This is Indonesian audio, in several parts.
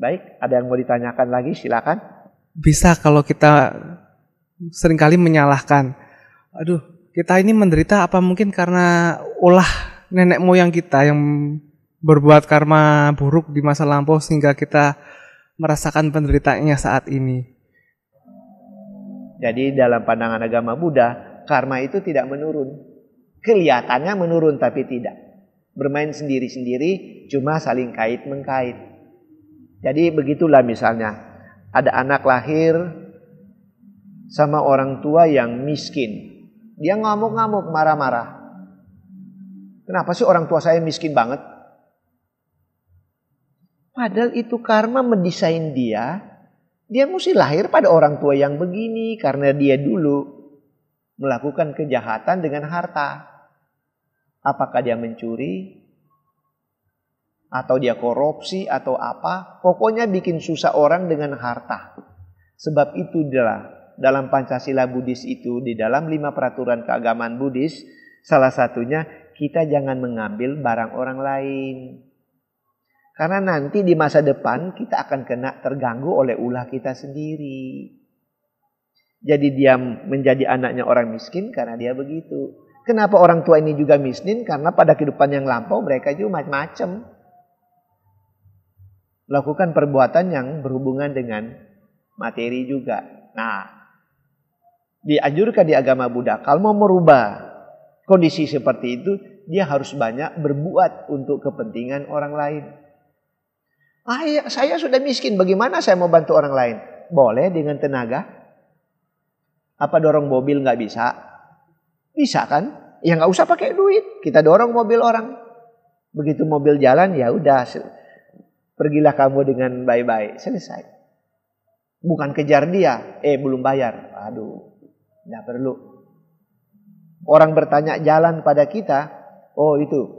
Baik, ada yang mau ditanyakan lagi? Silakan. Bisa kalau kita seringkali menyalahkan. Aduh, kita ini menderita apa mungkin karena ulah nenek moyang kita yang berbuat karma buruk di masa lampau sehingga kita merasakan penderitaannya saat ini. Jadi dalam pandangan agama Buddha, karma itu tidak menurun. Kelihatannya menurun tapi tidak. Bermain sendiri-sendiri cuma saling kait-mengkait. Jadi begitulah misalnya ada anak lahir sama orang tua yang miskin. Dia ngamuk-ngamuk, marah-marah. Kenapa sih orang tua saya miskin banget? Padahal itu karma mendesain dia. Dia mesti lahir pada orang tua yang begini karena dia dulu melakukan kejahatan dengan harta. Apakah dia mencuri, atau dia korupsi atau apa, pokoknya bikin susah orang dengan harta. Sebab itu adalah dalam Pancasila Buddhis itu di dalam lima peraturan keagamaan Buddhis salah satunya kita jangan mengambil barang orang lain. Karena nanti di masa depan kita akan kena terganggu oleh ulah kita sendiri. Jadi dia menjadi anaknya orang miskin karena dia begitu. Kenapa orang tua ini juga miskin? Karena pada kehidupan yang lampau mereka juga macam-macam melakukan perbuatan yang berhubungan dengan materi juga. Nah, dianjurkan di agama Buddha kalau mau merubah kondisi seperti itu dia harus banyak berbuat untuk kepentingan orang lain. Ah, iya, saya sudah miskin, bagaimana saya mau bantu orang lain? Boleh dengan tenaga? Apa dorong mobil nggak bisa? Bisa kan? Ya nggak usah pakai duit, kita dorong mobil orang. Begitu mobil jalan ya udah Pergilah kamu dengan baik-baik. Selesai. Bukan kejar dia. Eh, belum bayar. Aduh, tidak perlu. Orang bertanya jalan pada kita. Oh, itu.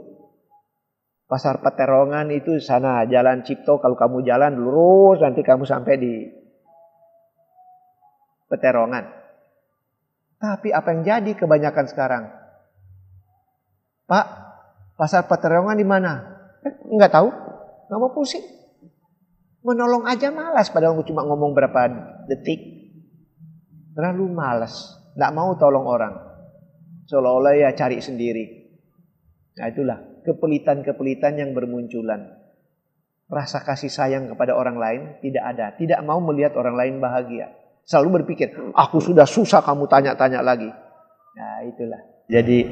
Pasar Peterongan itu sana. Jalan Cipto. Kalau kamu jalan lurus, nanti kamu sampai di Peterongan. Tapi apa yang jadi kebanyakan sekarang? Pak, Pasar Peterongan di mana? Enggak eh, tahu. Gak mau pusing. Menolong aja malas padahal gue cuma ngomong berapa detik. Terlalu malas. Gak mau tolong orang. Seolah-olah ya cari sendiri. Nah itulah kepelitan-kepelitan yang bermunculan. Rasa kasih sayang kepada orang lain tidak ada. Tidak mau melihat orang lain bahagia. Selalu berpikir, aku sudah susah kamu tanya-tanya lagi. Nah itulah. Jadi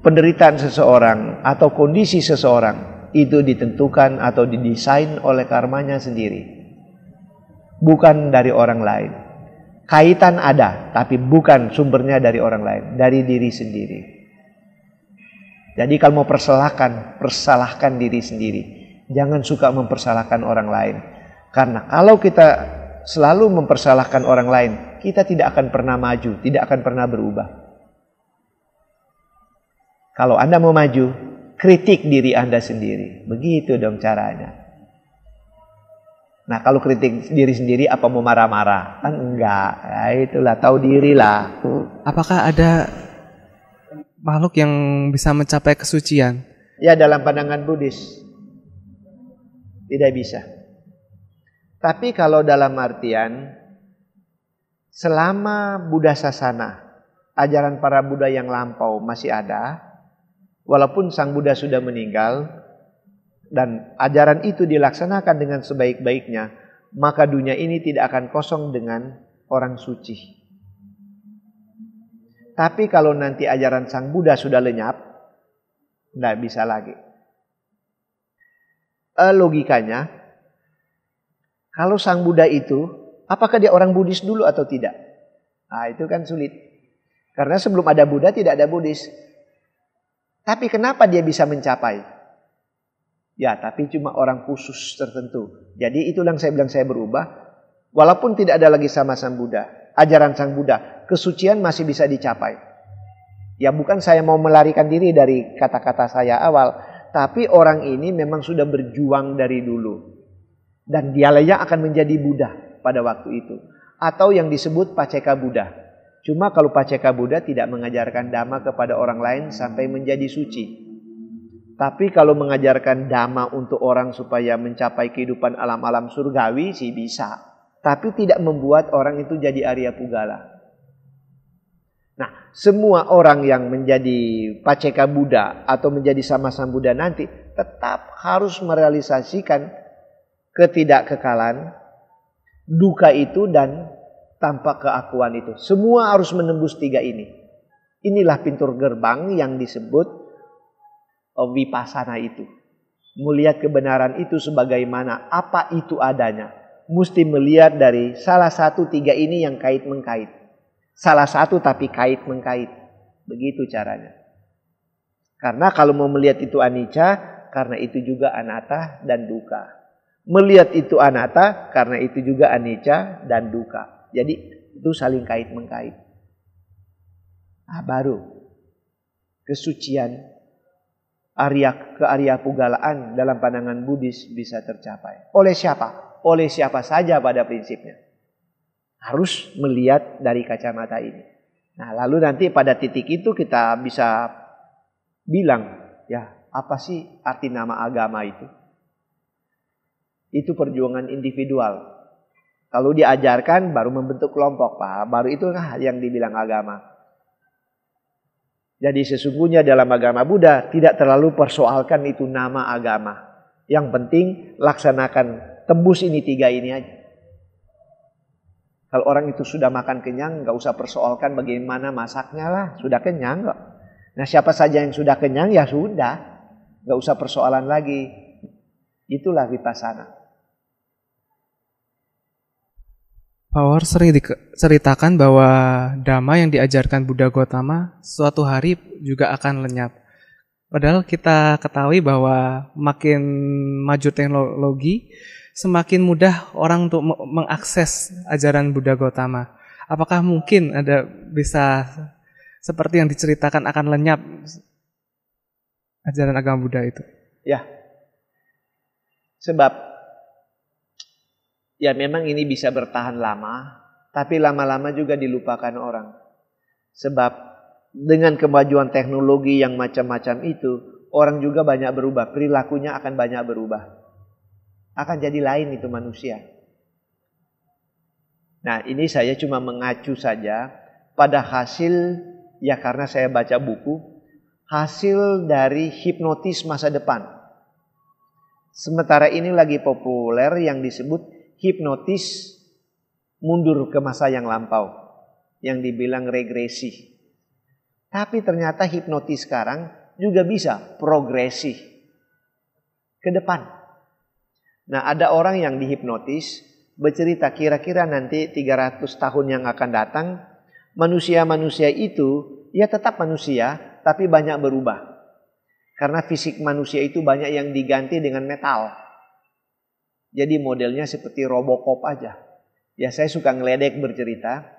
penderitaan seseorang atau kondisi seseorang itu ditentukan atau didesain oleh karmanya sendiri. Bukan dari orang lain. Kaitan ada, tapi bukan sumbernya dari orang lain, dari diri sendiri. Jadi kalau mau persalahkan, persalahkan diri sendiri. Jangan suka mempersalahkan orang lain. Karena kalau kita selalu mempersalahkan orang lain, kita tidak akan pernah maju, tidak akan pernah berubah. Kalau Anda mau maju, kritik diri Anda sendiri. Begitu dong caranya. Nah kalau kritik diri sendiri apa mau marah-marah? Kan enggak. Ya, itulah tahu diri lah. Apakah ada makhluk yang bisa mencapai kesucian? Ya dalam pandangan Buddhis tidak bisa. Tapi kalau dalam artian selama Buddha sasana, ajaran para Buddha yang lampau masih ada, Walaupun Sang Buddha sudah meninggal dan ajaran itu dilaksanakan dengan sebaik-baiknya, maka dunia ini tidak akan kosong dengan orang suci. Tapi kalau nanti ajaran Sang Buddha sudah lenyap, tidak bisa lagi. Eh, logikanya, kalau Sang Buddha itu, apakah dia orang Buddhis dulu atau tidak? Nah, itu kan sulit. Karena sebelum ada Buddha tidak ada Buddhis. Tapi kenapa dia bisa mencapai? Ya, tapi cuma orang khusus tertentu. Jadi itu yang saya bilang saya berubah. Walaupun tidak ada lagi sama Sang Buddha, ajaran Sang Buddha, kesucian masih bisa dicapai. Ya bukan saya mau melarikan diri dari kata-kata saya awal, tapi orang ini memang sudah berjuang dari dulu. Dan dialah yang akan menjadi Buddha pada waktu itu. Atau yang disebut Paceka Buddha. Cuma kalau Paceka Buddha tidak mengajarkan dhamma kepada orang lain sampai menjadi suci. Tapi kalau mengajarkan dhamma untuk orang supaya mencapai kehidupan alam-alam surgawi sih bisa. Tapi tidak membuat orang itu jadi Arya Pugala. Nah, semua orang yang menjadi Paceka Buddha atau menjadi sama-sama Buddha nanti tetap harus merealisasikan ketidakkekalan, duka itu dan tanpa keakuan itu. Semua harus menembus tiga ini. Inilah pintu gerbang yang disebut vipassana itu. Melihat kebenaran itu sebagaimana apa itu adanya. Mesti melihat dari salah satu tiga ini yang kait mengkait. Salah satu tapi kait mengkait. Begitu caranya. Karena kalau mau melihat itu anicca, karena itu juga anatta dan duka. Melihat itu anatta, karena itu juga anicca dan duka. Jadi itu saling kait mengkait. Nah, baru kesucian Arya ke Arya Pugalaan dalam pandangan Buddhis bisa tercapai. Oleh siapa? Oleh siapa saja pada prinsipnya. Harus melihat dari kacamata ini. Nah, lalu nanti pada titik itu kita bisa bilang, ya, apa sih arti nama agama itu? Itu perjuangan individual. Kalau diajarkan baru membentuk kelompok, Pak. Baru itulah yang dibilang agama. Jadi sesungguhnya dalam agama Buddha tidak terlalu persoalkan itu nama agama. Yang penting laksanakan tembus ini tiga ini aja. Kalau orang itu sudah makan kenyang, nggak usah persoalkan bagaimana masaknya lah. Sudah kenyang kok. Nah siapa saja yang sudah kenyang ya sudah. Nggak usah persoalan lagi. Itulah vipassana. Power sering diceritakan bahwa dhamma yang diajarkan Buddha Gautama suatu hari juga akan lenyap. Padahal kita ketahui bahwa makin maju teknologi, semakin mudah orang untuk mengakses ajaran Buddha Gautama. Apakah mungkin ada bisa seperti yang diceritakan akan lenyap ajaran agama Buddha itu? Ya. Sebab Ya memang ini bisa bertahan lama, tapi lama-lama juga dilupakan orang. Sebab dengan kemajuan teknologi yang macam-macam itu, orang juga banyak berubah, perilakunya akan banyak berubah. Akan jadi lain itu manusia. Nah ini saya cuma mengacu saja pada hasil, ya karena saya baca buku, hasil dari hipnotis masa depan. Sementara ini lagi populer yang disebut hipnotis mundur ke masa yang lampau yang dibilang regresi. Tapi ternyata hipnotis sekarang juga bisa progresi ke depan. Nah, ada orang yang dihipnotis bercerita kira-kira nanti 300 tahun yang akan datang manusia-manusia itu ya tetap manusia tapi banyak berubah. Karena fisik manusia itu banyak yang diganti dengan metal. Jadi modelnya seperti Robocop aja. Ya saya suka ngeledek bercerita.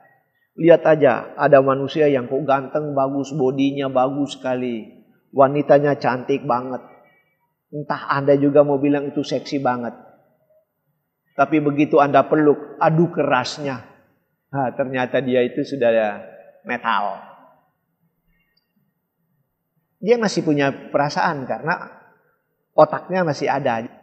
Lihat aja ada manusia yang kok ganteng bagus, bodinya bagus sekali. Wanitanya cantik banget. Entah Anda juga mau bilang itu seksi banget. Tapi begitu Anda peluk, adu kerasnya. Nah, ternyata dia itu sudah metal. Dia masih punya perasaan karena otaknya masih ada.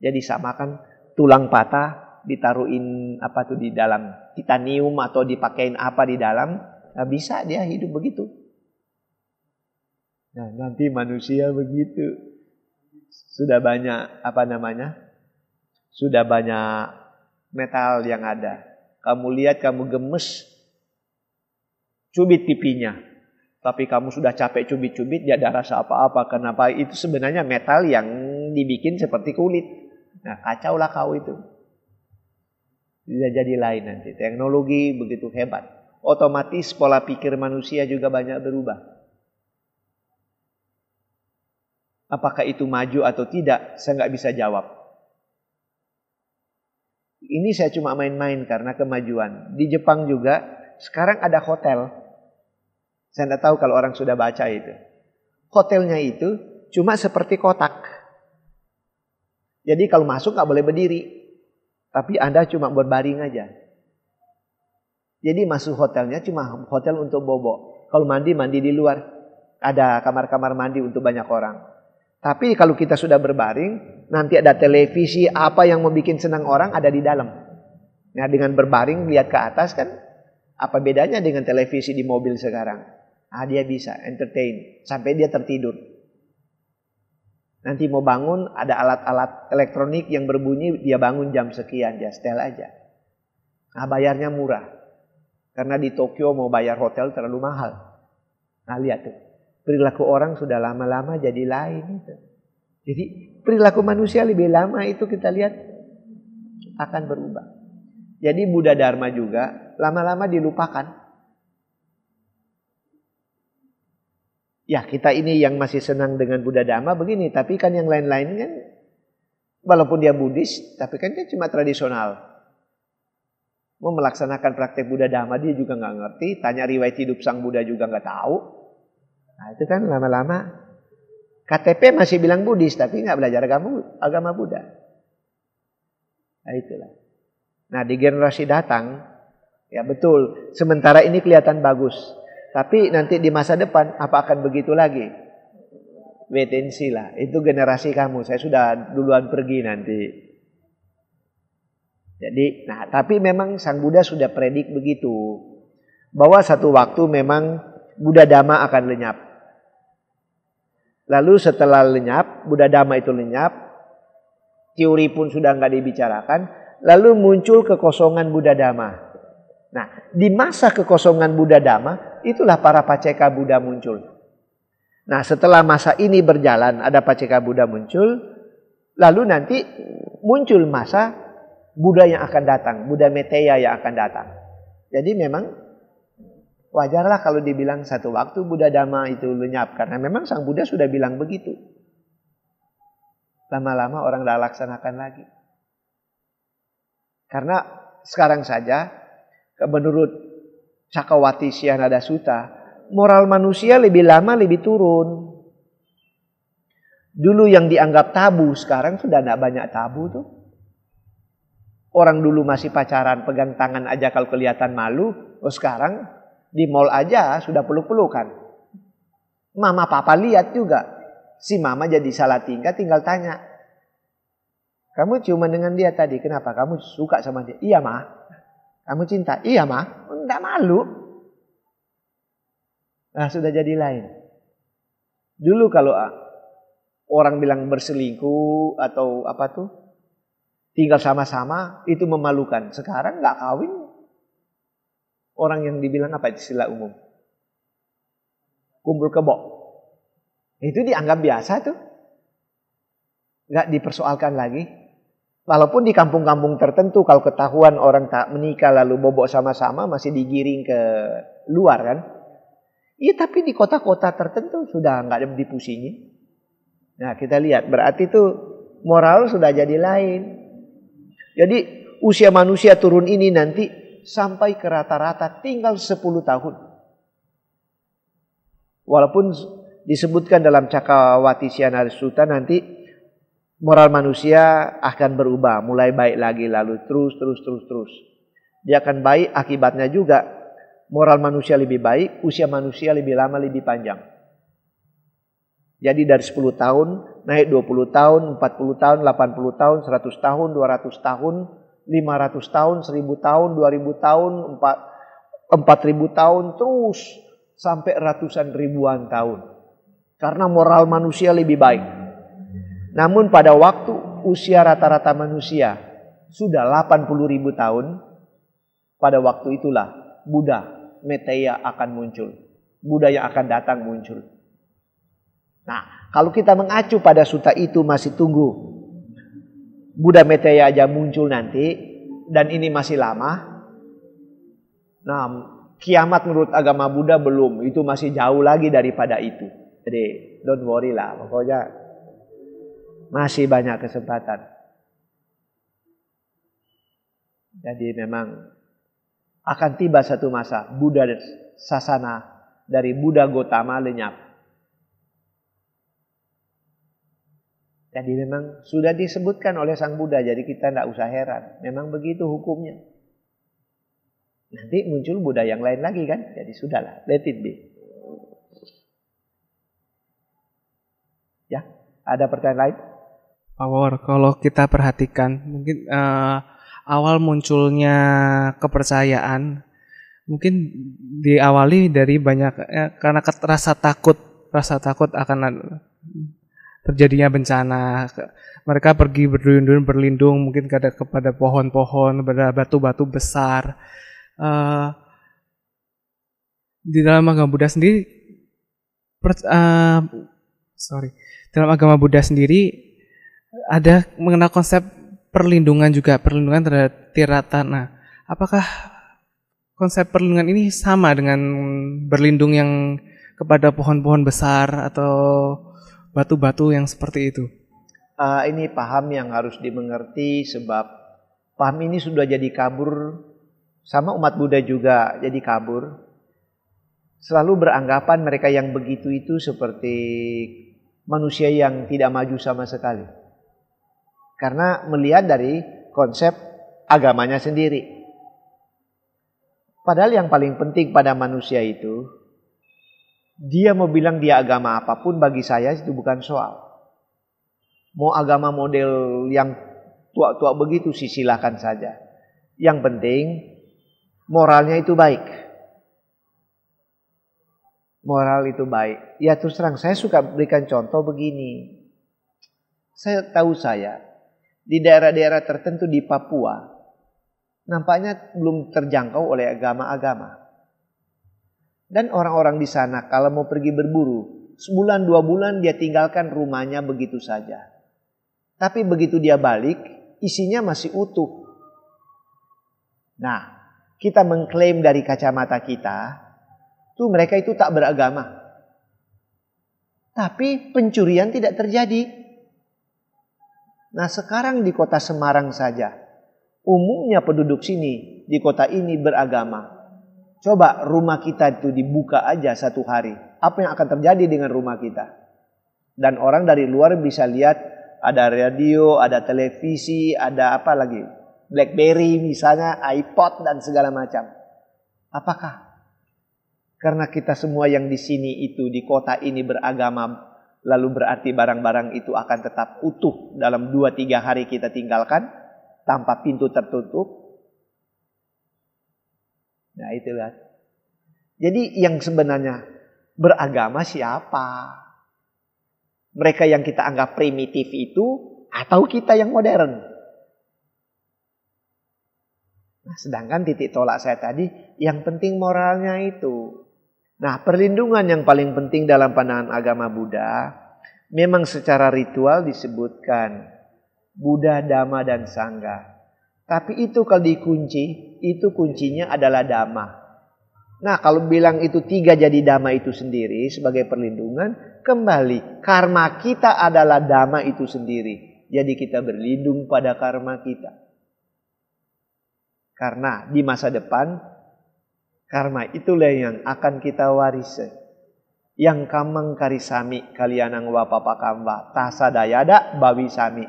Jadi samakan tulang patah ditaruhin apa tuh di dalam titanium atau dipakein apa di dalam, nah bisa dia hidup begitu. Nah, nanti manusia begitu. Sudah banyak apa namanya? Sudah banyak metal yang ada. Kamu lihat kamu gemes cubit pipinya, tapi kamu sudah capek cubit-cubit, dia ada rasa apa-apa. Kenapa? Itu sebenarnya metal yang dibikin seperti kulit. Nah, kacaulah kau itu. Bisa jadi lain nanti. Teknologi begitu hebat. Otomatis pola pikir manusia juga banyak berubah. Apakah itu maju atau tidak, saya nggak bisa jawab. Ini saya cuma main-main karena kemajuan. Di Jepang juga sekarang ada hotel. Saya nggak tahu kalau orang sudah baca itu. Hotelnya itu cuma seperti kotak. Jadi kalau masuk nggak boleh berdiri. Tapi Anda cuma berbaring aja. Jadi masuk hotelnya cuma hotel untuk bobo. Kalau mandi, mandi di luar. Ada kamar-kamar mandi untuk banyak orang. Tapi kalau kita sudah berbaring, nanti ada televisi, apa yang membuat senang orang ada di dalam. Nah dengan berbaring, lihat ke atas kan, apa bedanya dengan televisi di mobil sekarang? Ah dia bisa entertain sampai dia tertidur. Nanti mau bangun ada alat-alat elektronik yang berbunyi dia bangun jam sekian dia setel aja. Nah bayarnya murah. Karena di Tokyo mau bayar hotel terlalu mahal. Nah lihat tuh. Perilaku orang sudah lama-lama jadi lain itu. Jadi perilaku manusia lebih lama itu kita lihat akan berubah. Jadi Buddha Dharma juga lama-lama dilupakan. Ya kita ini yang masih senang dengan Buddha Dhamma begini. Tapi kan yang lain-lain kan walaupun dia Buddhis tapi kan dia cuma tradisional. Mau melaksanakan praktek Buddha Dhamma dia juga nggak ngerti. Tanya riwayat hidup sang Buddha juga nggak tahu. Nah itu kan lama-lama KTP masih bilang Buddhis tapi nggak belajar agama, agama Buddha. Nah itulah. Nah di generasi datang ya betul. Sementara ini kelihatan bagus. Tapi nanti di masa depan apa akan begitu lagi? Wait and lah. Itu generasi kamu. Saya sudah duluan pergi nanti. Jadi, nah tapi memang Sang Buddha sudah predik begitu. Bahwa satu waktu memang Buddha Dhamma akan lenyap. Lalu setelah lenyap, Buddha Dhamma itu lenyap. Teori pun sudah nggak dibicarakan. Lalu muncul kekosongan Buddha Dhamma. Nah, di masa kekosongan Buddha Dhamma, itulah para paceka Buddha muncul. Nah, setelah masa ini berjalan, ada paceka Buddha muncul, lalu nanti muncul masa Buddha yang akan datang, Buddha Meteya yang akan datang. Jadi memang wajarlah kalau dibilang satu waktu Buddha Dhamma itu lenyap, karena memang Sang Buddha sudah bilang begitu. Lama-lama orang tidak laksanakan lagi. Karena sekarang saja menurut Sakawati Sianada Suta, moral manusia lebih lama lebih turun. Dulu yang dianggap tabu, sekarang sudah tidak banyak tabu tuh. Orang dulu masih pacaran, pegang tangan aja kalau kelihatan malu. Oh sekarang di mall aja sudah peluk-pelukan. Mama papa lihat juga. Si mama jadi salah tingkah tinggal tanya. Kamu ciuman dengan dia tadi, kenapa? Kamu suka sama dia? Iya mah. Kamu cinta? Iya mah. Enggak malu. Nah sudah jadi lain. Dulu kalau ah, orang bilang berselingkuh atau apa tuh tinggal sama-sama itu memalukan. Sekarang nggak kawin orang yang dibilang apa istilah umum kumpul kebo itu dianggap biasa tuh nggak dipersoalkan lagi Walaupun di kampung-kampung tertentu kalau ketahuan orang tak menikah lalu bobok sama-sama masih digiring ke luar kan. Iya tapi di kota-kota tertentu sudah nggak ada dipusingi. Nah kita lihat berarti itu moral sudah jadi lain. Jadi usia manusia turun ini nanti sampai ke rata-rata tinggal 10 tahun. Walaupun disebutkan dalam Cakawati Sianar Suta nanti moral manusia akan berubah, mulai baik lagi lalu terus terus terus terus. Dia akan baik akibatnya juga moral manusia lebih baik, usia manusia lebih lama lebih panjang. Jadi dari 10 tahun naik 20 tahun, 40 tahun, 80 tahun, 100 tahun, 200 tahun, 500 tahun, 1000 tahun, 2000 tahun, 4 4000 tahun terus sampai ratusan ribuan tahun. Karena moral manusia lebih baik. Namun pada waktu usia rata-rata manusia sudah 80 ribu tahun, pada waktu itulah Buddha Meteya akan muncul. Buddha yang akan datang muncul. Nah, kalau kita mengacu pada suta itu masih tunggu Buddha Meteya aja muncul nanti dan ini masih lama. Nah, kiamat menurut agama Buddha belum, itu masih jauh lagi daripada itu. Jadi, don't worry lah, pokoknya masih banyak kesempatan. Jadi memang akan tiba satu masa Buddha Sasana dari Buddha Gotama lenyap. Jadi memang sudah disebutkan oleh Sang Buddha, jadi kita tidak usah heran. Memang begitu hukumnya. Nanti muncul Buddha yang lain lagi kan, jadi sudahlah, let it be. Ya, ada pertanyaan lain? power kalau kita perhatikan mungkin uh, awal munculnya kepercayaan mungkin diawali dari banyak ya, karena rasa takut rasa takut akan terjadinya bencana mereka pergi berduyun-duyun berlindung mungkin kepada kepada pohon-pohon kepada batu-batu besar uh, di dalam agama Buddha sendiri per, uh, sorry dalam agama Buddha sendiri ada mengenal konsep perlindungan juga, perlindungan terhadap tiratan. Nah, apakah konsep perlindungan ini sama dengan berlindung yang kepada pohon-pohon besar atau batu-batu yang seperti itu? Uh, ini paham yang harus dimengerti sebab paham ini sudah jadi kabur sama umat Buddha juga jadi kabur. Selalu beranggapan mereka yang begitu itu seperti manusia yang tidak maju sama sekali. Karena melihat dari konsep agamanya sendiri. Padahal yang paling penting pada manusia itu, dia mau bilang dia agama apapun bagi saya itu bukan soal. Mau agama model yang tua-tua begitu sih silahkan saja. Yang penting moralnya itu baik moral itu baik. Ya terus terang saya suka berikan contoh begini. Saya tahu saya di daerah-daerah tertentu di Papua nampaknya belum terjangkau oleh agama-agama. Dan orang-orang di sana kalau mau pergi berburu, sebulan dua bulan dia tinggalkan rumahnya begitu saja. Tapi begitu dia balik, isinya masih utuh. Nah, kita mengklaim dari kacamata kita, tuh mereka itu tak beragama. Tapi pencurian tidak terjadi Nah sekarang di kota Semarang saja, umumnya penduduk sini di kota ini beragama. Coba rumah kita itu dibuka aja satu hari. Apa yang akan terjadi dengan rumah kita? Dan orang dari luar bisa lihat ada radio, ada televisi, ada apa lagi. Blackberry misalnya, iPod dan segala macam. Apakah karena kita semua yang di sini itu di kota ini beragama lalu berarti barang-barang itu akan tetap utuh dalam 2-3 hari kita tinggalkan tanpa pintu tertutup. Nah itu kan. Jadi yang sebenarnya beragama siapa? Mereka yang kita anggap primitif itu atau kita yang modern? Nah, sedangkan titik tolak saya tadi, yang penting moralnya itu Nah, perlindungan yang paling penting dalam pandangan agama Buddha memang secara ritual disebutkan Buddha, Dhamma, dan Sangha. Tapi itu kalau dikunci, itu kuncinya adalah Dhamma. Nah, kalau bilang itu tiga jadi Dhamma itu sendiri sebagai perlindungan, kembali karma kita adalah Dhamma itu sendiri. Jadi kita berlindung pada karma kita. Karena di masa depan Karma itulah yang akan kita warisi. Yang kamang kari kalian kalianang wapapa kamba tasadayada bawi sami.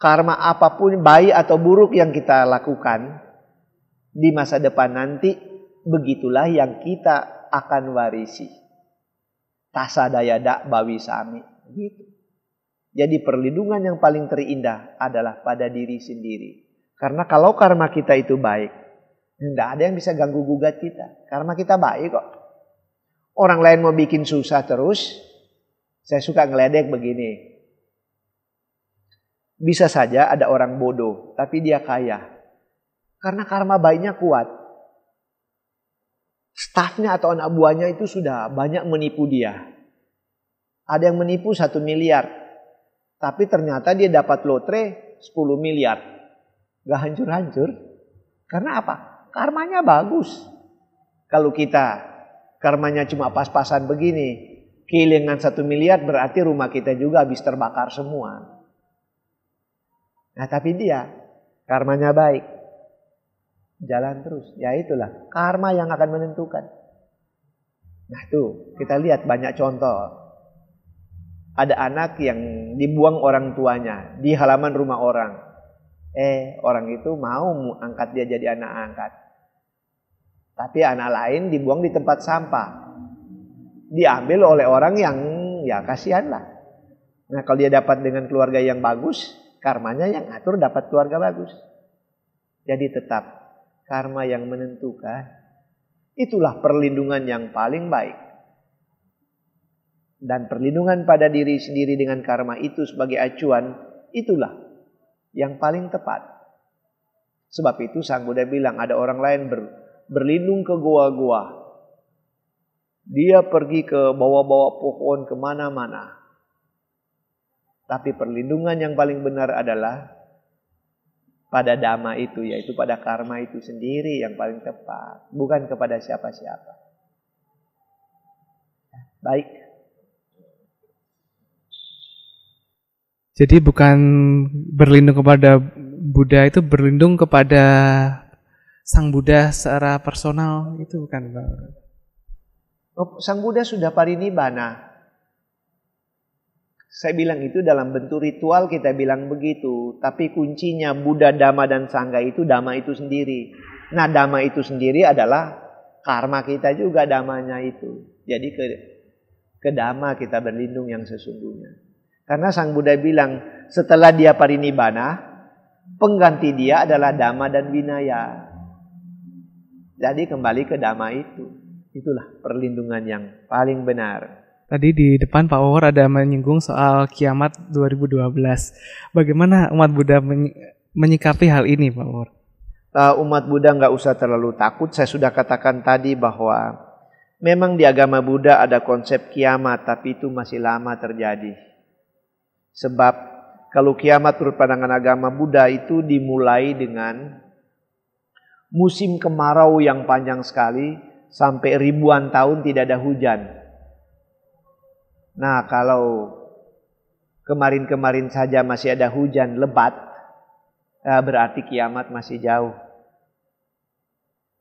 Karma apapun baik atau buruk yang kita lakukan di masa depan nanti begitulah yang kita akan warisi. Tasadayada bawi sami. Gitu. Jadi perlindungan yang paling terindah adalah pada diri sendiri. Karena kalau karma kita itu baik, tidak ada yang bisa ganggu gugat kita. Karena kita baik kok. Orang lain mau bikin susah terus. Saya suka ngeledek begini. Bisa saja ada orang bodoh. Tapi dia kaya. Karena karma baiknya kuat. staffnya atau anak buahnya itu sudah banyak menipu dia. Ada yang menipu satu miliar. Tapi ternyata dia dapat lotre 10 miliar. Gak hancur-hancur. Karena apa? Karmanya bagus. Kalau kita karmanya cuma pas-pasan begini, kehilangan satu miliar berarti rumah kita juga habis terbakar semua. Nah tapi dia karmanya baik. Jalan terus. Ya itulah karma yang akan menentukan. Nah tuh kita lihat banyak contoh ada anak yang dibuang orang tuanya di halaman rumah orang. Eh, orang itu mau angkat dia jadi anak angkat. Tapi anak lain dibuang di tempat sampah. Diambil oleh orang yang ya kasihanlah. Nah kalau dia dapat dengan keluarga yang bagus, karmanya yang atur dapat keluarga bagus. Jadi tetap karma yang menentukan. Itulah perlindungan yang paling baik. Dan perlindungan pada diri sendiri dengan karma itu sebagai acuan, itulah yang paling tepat. Sebab itu Sang Buddha bilang ada orang lain ber, berlindung ke goa-goa. Dia pergi ke bawah-bawah pohon kemana-mana. Tapi perlindungan yang paling benar adalah pada dhamma itu, yaitu pada karma itu sendiri yang paling tepat. Bukan kepada siapa-siapa. Baik. Jadi bukan berlindung kepada Buddha itu berlindung kepada Sang Buddha secara personal itu bukan oh, Sang Buddha sudah parinibbana. Saya bilang itu dalam bentuk ritual kita bilang begitu. Tapi kuncinya Buddha, Dhamma, dan Sangga itu Dhamma itu sendiri. Nah Dhamma itu sendiri adalah karma kita juga damanya itu. Jadi ke, ke Dhamma kita berlindung yang sesungguhnya. Karena Sang Buddha bilang setelah dia parinibbana, pengganti dia adalah Dhamma dan Winaya. Jadi kembali ke damai itu. Itulah perlindungan yang paling benar. Tadi di depan Pak Wawar ada menyinggung soal kiamat 2012. Bagaimana umat Buddha menyikapi hal ini Pak Wawar? Uh, eh, umat Buddha nggak usah terlalu takut. Saya sudah katakan tadi bahwa memang di agama Buddha ada konsep kiamat, tapi itu masih lama terjadi. Sebab kalau kiamat menurut pandangan agama Buddha itu dimulai dengan musim kemarau yang panjang sekali sampai ribuan tahun tidak ada hujan. Nah, kalau kemarin-kemarin saja masih ada hujan lebat, eh, berarti kiamat masih jauh.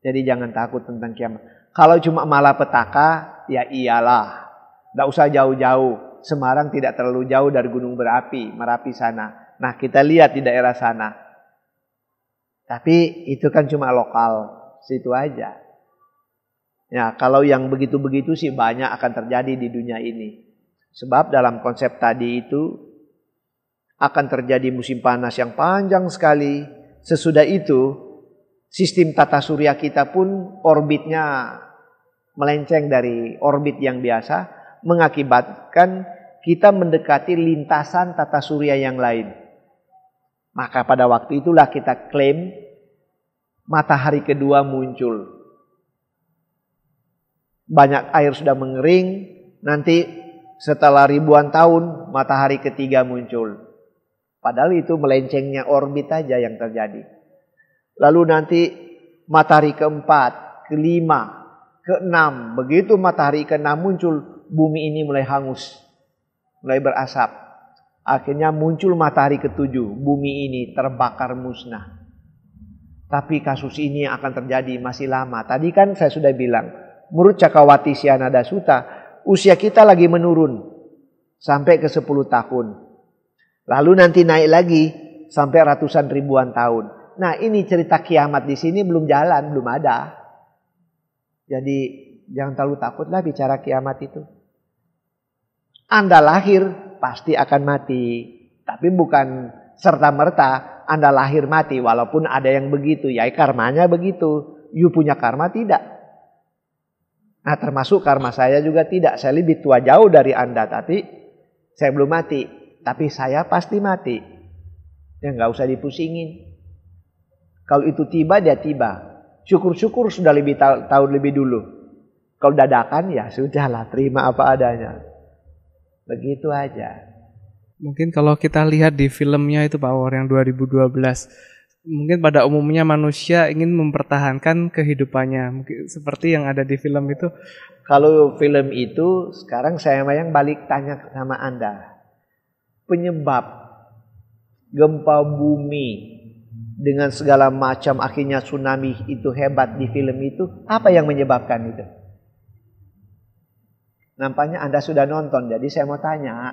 Jadi jangan takut tentang kiamat. Kalau cuma malapetaka, ya iyalah. Tidak usah jauh-jauh. Semarang tidak terlalu jauh dari gunung berapi, Merapi sana. Nah kita lihat di daerah sana. Tapi itu kan cuma lokal, situ aja. Ya, kalau yang begitu-begitu sih banyak akan terjadi di dunia ini. Sebab dalam konsep tadi itu akan terjadi musim panas yang panjang sekali. Sesudah itu sistem tata surya kita pun orbitnya melenceng dari orbit yang biasa mengakibatkan kita mendekati lintasan tata surya yang lain. Maka pada waktu itulah kita klaim matahari kedua muncul. Banyak air sudah mengering, nanti setelah ribuan tahun matahari ketiga muncul. Padahal itu melencengnya orbit aja yang terjadi. Lalu nanti matahari keempat, kelima, keenam. Begitu matahari keenam muncul, bumi ini mulai hangus. Mulai berasap. Akhirnya muncul matahari ketujuh, bumi ini terbakar musnah. Tapi kasus ini akan terjadi masih lama. Tadi kan saya sudah bilang, menurut Cakawati Sianada Suta, usia kita lagi menurun sampai ke 10 tahun. Lalu nanti naik lagi sampai ratusan ribuan tahun. Nah ini cerita kiamat di sini belum jalan, belum ada. Jadi jangan terlalu takutlah bicara kiamat itu. Anda lahir pasti akan mati. Tapi bukan serta-merta Anda lahir mati walaupun ada yang begitu. Ya karmanya begitu. You punya karma tidak. Nah termasuk karma saya juga tidak. Saya lebih tua jauh dari Anda tapi saya belum mati. Tapi saya pasti mati. Ya nggak usah dipusingin. Kalau itu tiba dia tiba. Syukur-syukur sudah lebih tahu, lebih dulu. Kalau dadakan ya sudahlah terima apa adanya. Begitu aja. Mungkin kalau kita lihat di filmnya itu Pak War yang 2012, mungkin pada umumnya manusia ingin mempertahankan kehidupannya mungkin seperti yang ada di film itu kalau film itu sekarang saya yang balik tanya sama anda penyebab gempa bumi dengan segala macam akhirnya tsunami itu hebat di film itu apa yang menyebabkan itu Nampaknya Anda sudah nonton, jadi saya mau tanya,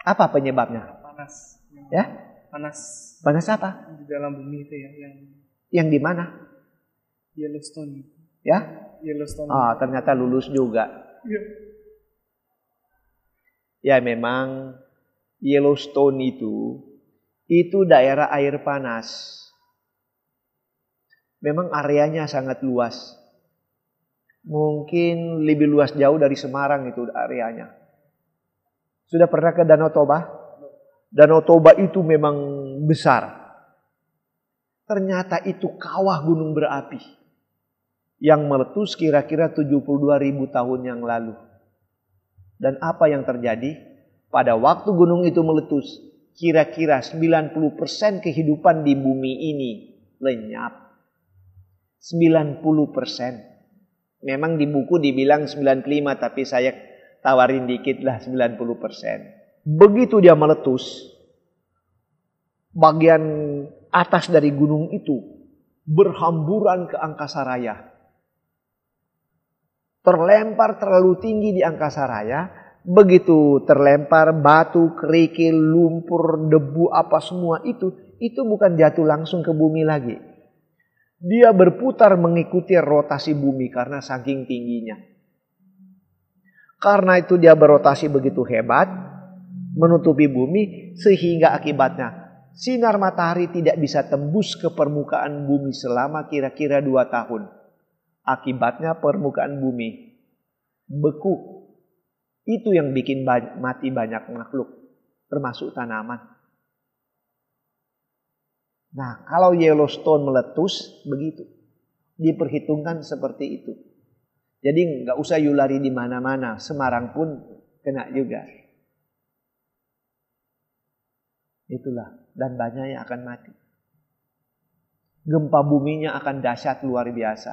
apa penyebabnya? Panas. Ya? Panas. Panas apa? Di dalam bumi itu ya, yang yang di mana? Yellowstone. Ya? Yellowstone. Oh, ternyata lulus juga. Ya. Ya memang Yellowstone itu itu daerah air panas. Memang areanya sangat luas mungkin lebih luas jauh dari Semarang itu areanya. Sudah pernah ke Danau Toba? Danau Toba itu memang besar. Ternyata itu kawah gunung berapi yang meletus kira-kira 72 ribu tahun yang lalu. Dan apa yang terjadi? Pada waktu gunung itu meletus, kira-kira 90% persen kehidupan di bumi ini lenyap. 90 persen Memang di buku dibilang 95 tapi saya tawarin dikit lah 90 persen. Begitu dia meletus, bagian atas dari gunung itu berhamburan ke angkasa raya. Terlempar terlalu tinggi di angkasa raya, begitu terlempar batu, kerikil, lumpur, debu apa semua itu, itu bukan jatuh langsung ke bumi lagi dia berputar mengikuti rotasi bumi karena saking tingginya. Karena itu dia berotasi begitu hebat, menutupi bumi sehingga akibatnya sinar matahari tidak bisa tembus ke permukaan bumi selama kira-kira dua tahun. Akibatnya permukaan bumi beku. Itu yang bikin mati banyak makhluk, termasuk tanaman. Nah, kalau Yellowstone meletus, begitu. Diperhitungkan seperti itu. Jadi nggak usah you lari di mana-mana, Semarang pun kena juga. Itulah, dan banyak yang akan mati. Gempa buminya akan dahsyat luar biasa.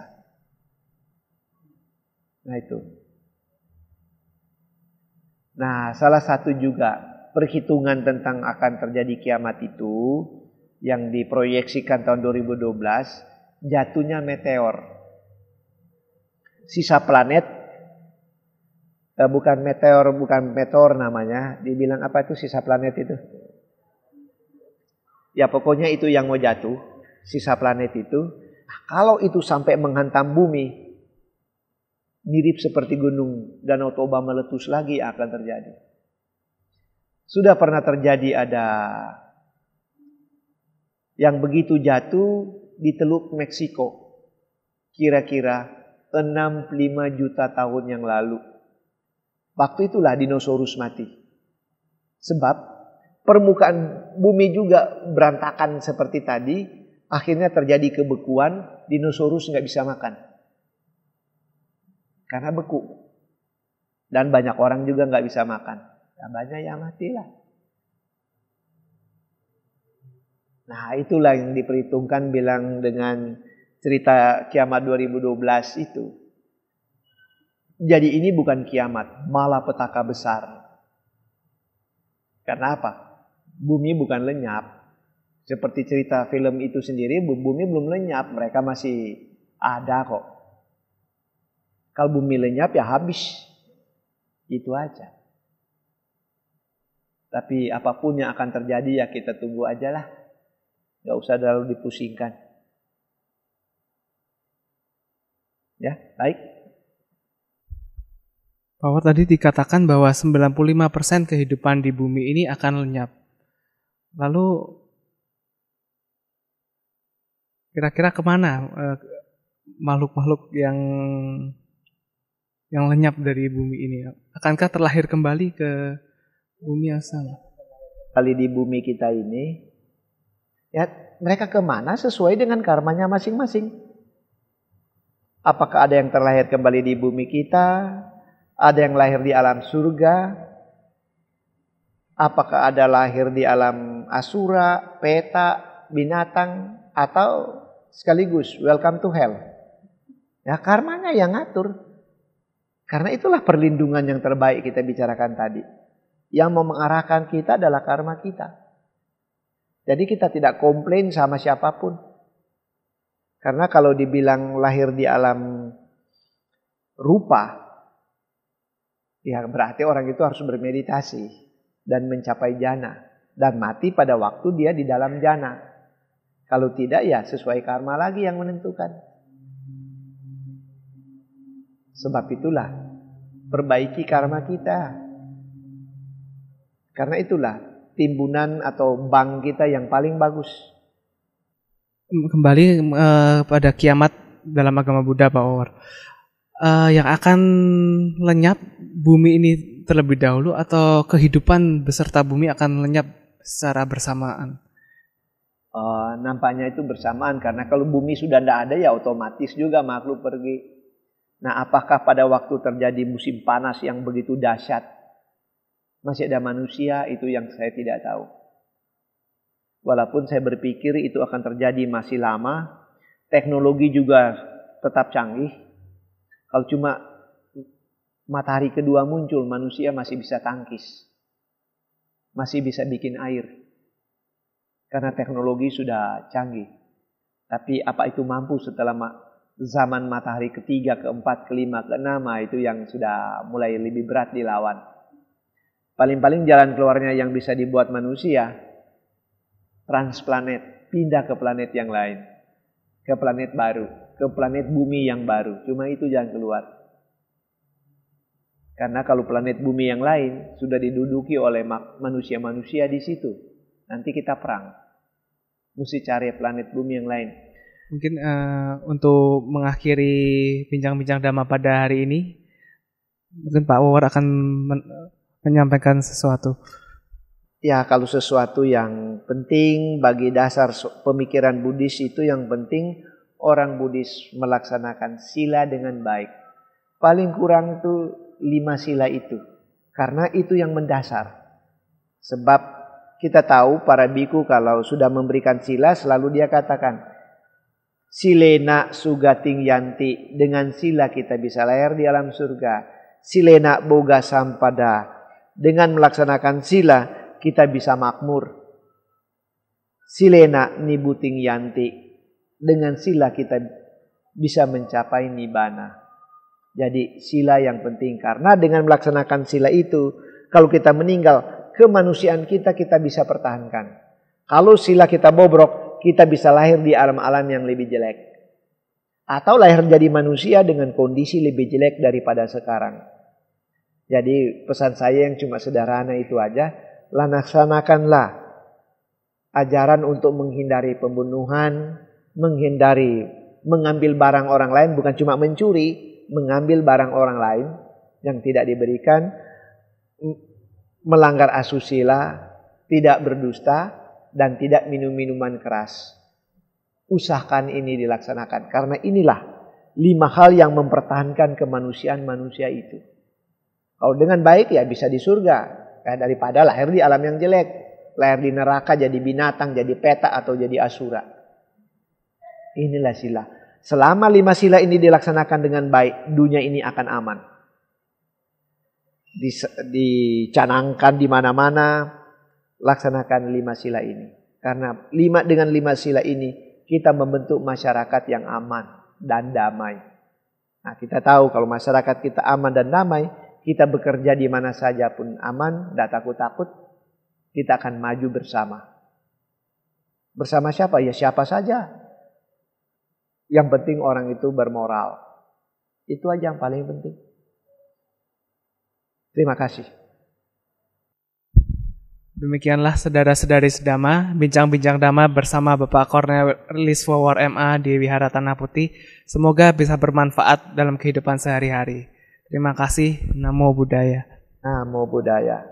Nah itu. Nah salah satu juga perhitungan tentang akan terjadi kiamat itu yang diproyeksikan tahun 2012 jatuhnya meteor. Sisa planet eh, bukan meteor, bukan meteor namanya, dibilang apa itu sisa planet itu? Ya pokoknya itu yang mau jatuh, sisa planet itu. Nah, kalau itu sampai menghantam bumi, mirip seperti gunung Danau Toba meletus lagi akan terjadi. Sudah pernah terjadi ada yang begitu jatuh di Teluk Meksiko kira-kira 65 juta tahun yang lalu. Waktu itulah dinosaurus mati. Sebab permukaan bumi juga berantakan seperti tadi, akhirnya terjadi kebekuan, dinosaurus nggak bisa makan. Karena beku. Dan banyak orang juga nggak bisa makan. Dan banyak yang matilah. Nah itulah yang diperhitungkan bilang dengan cerita kiamat 2012 itu. Jadi ini bukan kiamat, malah petaka besar. Karena apa? Bumi bukan lenyap. Seperti cerita film itu sendiri, bumi belum lenyap. Mereka masih ada kok. Kalau bumi lenyap ya habis. Itu aja. Tapi apapun yang akan terjadi ya kita tunggu aja lah Gak usah terlalu dipusingkan. Ya, baik. Bahwa tadi dikatakan bahwa 95% kehidupan di bumi ini akan lenyap. Lalu kira-kira kemana makhluk eh, makhluk-makhluk yang yang lenyap dari bumi ini? Akankah terlahir kembali ke bumi asal Kali di bumi kita ini Ya, mereka kemana sesuai dengan karmanya masing-masing. Apakah ada yang terlahir kembali di bumi kita? Ada yang lahir di alam surga? Apakah ada lahir di alam asura, peta, binatang? Atau sekaligus welcome to hell? Ya karmanya yang ngatur. Karena itulah perlindungan yang terbaik kita bicarakan tadi. Yang mau mengarahkan kita adalah karma kita. Jadi kita tidak komplain sama siapapun. Karena kalau dibilang lahir di alam rupa, ya berarti orang itu harus bermeditasi dan mencapai jana. Dan mati pada waktu dia di dalam jana. Kalau tidak ya sesuai karma lagi yang menentukan. Sebab itulah perbaiki karma kita. Karena itulah timbunan atau bank kita yang paling bagus. Kembali uh, pada kiamat dalam agama Buddha, Pak Or. Uh, eh, yang akan lenyap bumi ini terlebih dahulu atau kehidupan beserta bumi akan lenyap secara bersamaan? Uh, nampaknya itu bersamaan karena kalau bumi sudah tidak ada ya otomatis juga makhluk pergi. Nah apakah pada waktu terjadi musim panas yang begitu dahsyat masih ada manusia itu yang saya tidak tahu. Walaupun saya berpikir itu akan terjadi masih lama, teknologi juga tetap canggih. Kalau cuma matahari kedua muncul, manusia masih bisa tangkis. Masih bisa bikin air. Karena teknologi sudah canggih. Tapi apa itu mampu setelah zaman matahari ketiga, keempat, kelima, keenam, ah, itu yang sudah mulai lebih berat dilawan. Paling-paling jalan keluarnya yang bisa dibuat manusia, transplanet, pindah ke planet yang lain. Ke planet baru, ke planet bumi yang baru. Cuma itu jalan keluar. Karena kalau planet bumi yang lain sudah diduduki oleh manusia-manusia di situ. Nanti kita perang. Mesti cari planet bumi yang lain. Mungkin uh, untuk mengakhiri bincang-bincang dhamma pada hari ini, mungkin Pak Wawar akan menyampaikan sesuatu? Ya, kalau sesuatu yang penting bagi dasar pemikiran Buddhis itu yang penting orang Buddhis melaksanakan sila dengan baik. Paling kurang itu lima sila itu. Karena itu yang mendasar. Sebab kita tahu para biku kalau sudah memberikan sila selalu dia katakan Silena sugating yanti dengan sila kita bisa lahir di alam surga. Silena boga sampada dengan melaksanakan sila kita bisa makmur. Silena nibuting yanti. Dengan sila kita bisa mencapai nibana. Jadi sila yang penting karena dengan melaksanakan sila itu kalau kita meninggal kemanusiaan kita kita bisa pertahankan. Kalau sila kita bobrok kita bisa lahir di alam-alam yang lebih jelek. Atau lahir jadi manusia dengan kondisi lebih jelek daripada sekarang. Jadi pesan saya yang cuma sederhana itu aja, laksanakanlah ajaran untuk menghindari pembunuhan, menghindari mengambil barang orang lain, bukan cuma mencuri, mengambil barang orang lain yang tidak diberikan, melanggar asusila, tidak berdusta, dan tidak minum minuman keras. Usahakan ini dilaksanakan, karena inilah lima hal yang mempertahankan kemanusiaan manusia itu. Kalau dengan baik ya bisa di surga. Ya, daripada lahir di alam yang jelek. Lahir di neraka jadi binatang, jadi peta atau jadi asura. Inilah sila. Selama lima sila ini dilaksanakan dengan baik, dunia ini akan aman. Dicanangkan di mana-mana, laksanakan lima sila ini. Karena lima dengan lima sila ini kita membentuk masyarakat yang aman dan damai. Nah kita tahu kalau masyarakat kita aman dan damai, kita bekerja di mana saja pun aman, tidak takut-takut. Kita akan maju bersama. Bersama siapa? Ya siapa saja. Yang penting orang itu bermoral. Itu aja yang paling penting. Terima kasih. Demikianlah saudara-saudari sedama, bincang-bincang dama bersama Bapak Cornelis Wawar MA di Wihara Tanah Putih. Semoga bisa bermanfaat dalam kehidupan sehari-hari. Terima kasih. Namo Buddhaya. Namo Buddhaya.